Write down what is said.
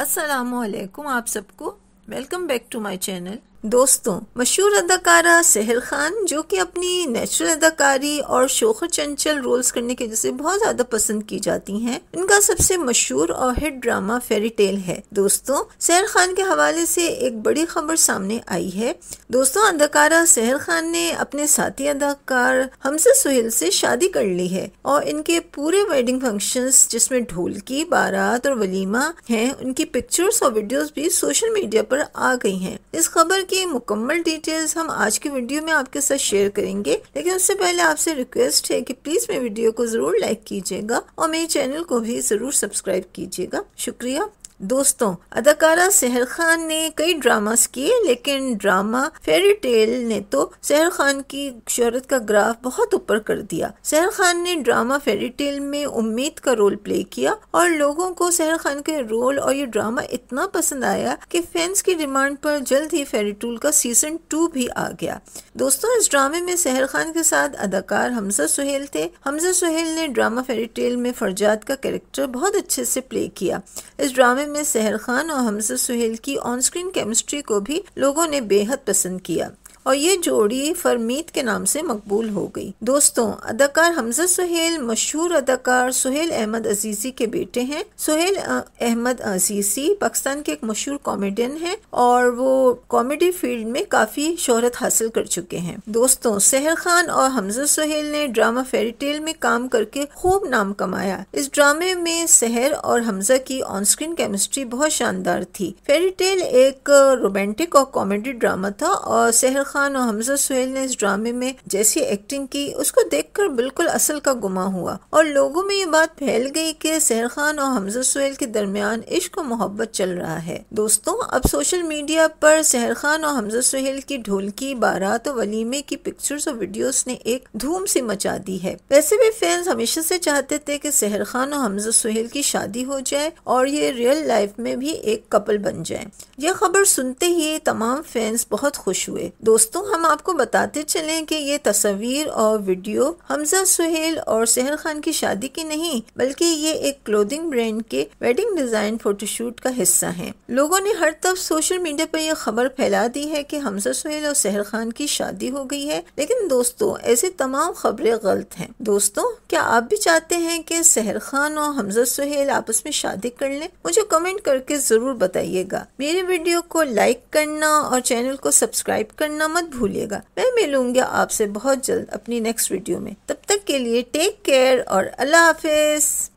असलकुम आप सबको welcome back to my channel दोस्तों मशहूर अदाकारा सहर खान जो कि अपनी नेचुरल अदाकारी और शोखर चंचल रोल्स करने की वजह से बहुत ज़्यादा पसंद की जाती हैं इनका सबसे मशहूर और हिट ड्रामा फेरी टेल है दोस्तों सहर खान के हवाले से एक बड़ी खबर सामने आई है दोस्तों अदाकारा सहर खान ने अपने साथी अदाकार हमसे सुहेल से शादी कर ली है और इनके पूरे वेडिंग फंक्शन जिसमे ढोलकी बारात और वलीमा है उनकी पिक्चर्स और वीडियोज भी सोशल मीडिया पर आ गई है इस खबर की मुकम्मल डिटेल्स हम आज की वीडियो में आपके साथ शेयर करेंगे लेकिन उससे पहले आपसे रिक्वेस्ट है कि प्लीज मेरी वीडियो को जरूर लाइक कीजिएगा और मेरे चैनल को भी जरूर सब्सक्राइब कीजिएगा शुक्रिया दोस्तों अदाकारा सहर खान ने कई ड्रामास किए लेकिन ड्रामा फेरी टेल ने तो सहर खान की शहरत का ग्राफ बहुत ऊपर कर दिया सहर खान ने ड्रामा फेरी टेल में उम्मीद का रोल प्ले किया और लोगों को सहर खान के रोल और ये ड्रामा इतना पसंद आया कि फैंस की डिमांड पर जल्द ही फेरी टूल का सीजन टू भी आ गया दोस्तों इस ड्रामे में सहर खान के साथ अदाकार हमजा सुहेल थे हमजा सुहेल ने ड्रामा फेरी टेल में फरजाद का कैरेक्टर बहुत अच्छे से प्ले किया इस ड्रामे फिल्म में सहर खान और हमजा सुहेल की ऑन स्क्रीन केमिस्ट्री को भी लोगों ने बेहद पसंद किया और ये जोड़ी फरमीत के नाम से मकबूल हो गई दोस्तों अदाकार हमजा सुहेल मशहूर अदाकार सुहेल अहमद अजीजी के बेटे हैं सुहेल अहमद अजीजी पाकिस्तान के एक मशहूर कॉमेडियन हैं और वो कॉमेडी फील्ड में काफी शोहरत हासिल कर चुके हैं दोस्तों सहर खान और हमजा सुहेल ने ड्रामा फेरी टेल में काम करके खूब नाम कमाया इस ड्रामे में सहर और हमजा की ऑन स्क्रीन केमिस्ट्री बहुत शानदार थी फेरी टेल एक रोमांटिक और कॉमेडी ड्रामा था और सहर खान खान और हमजा सुहेल ने इस ड्रामे में जैसी एक्टिंग की उसको देखकर बिल्कुल असल का गुमा हुआ और लोगों में ये बात फैल गई कि सहर खान और हमजा सुहेल के दरमियान इश्क और मोहब्बत चल रहा है दोस्तों अब सोशल मीडिया पर सहर खान और हमजा सुहेल की ढोलकी बारात और वलीमे की पिक्चर्स और वीडियोस ने एक धूम से मचा दी है वैसे भी फैंस हमेशा से चाहते थे कि सहर खान और हमजा सुहेल की शादी हो जाए और ये रियल लाइफ में भी एक कपल बन जाए यह खबर सुनते ही तमाम फैंस बहुत खुश हुए दोस्तों दोस्तों हम आपको बताते चलें कि ये तस्वीर और वीडियो हमजा सुहेल और सहर खान की शादी की नहीं बल्कि ये एक क्लोथिंग ब्रांड के वेडिंग डिजाइन फोटोशूट का हिस्सा है लोगों ने हर तरफ सोशल मीडिया पर यह खबर फैला दी है कि हमजा सुहेल और सहर खान की शादी हो गई है लेकिन दोस्तों ऐसी तमाम खबरें गलत हैं दोस्तों क्या आप भी चाहते हैं कि सहर खान और हमजा सुहेल आपस में शादी कर लें मुझे कमेंट करके जरूर बताइएगा मेरे वीडियो को लाइक करना और चैनल को सब्सक्राइब करना करना मत भूलिएगा मैं मिलूंगी आपसे बहुत जल्द अपनी नेक्स्ट वीडियो में तब तक के लिए टेक केयर और अल्लाह हाफिज़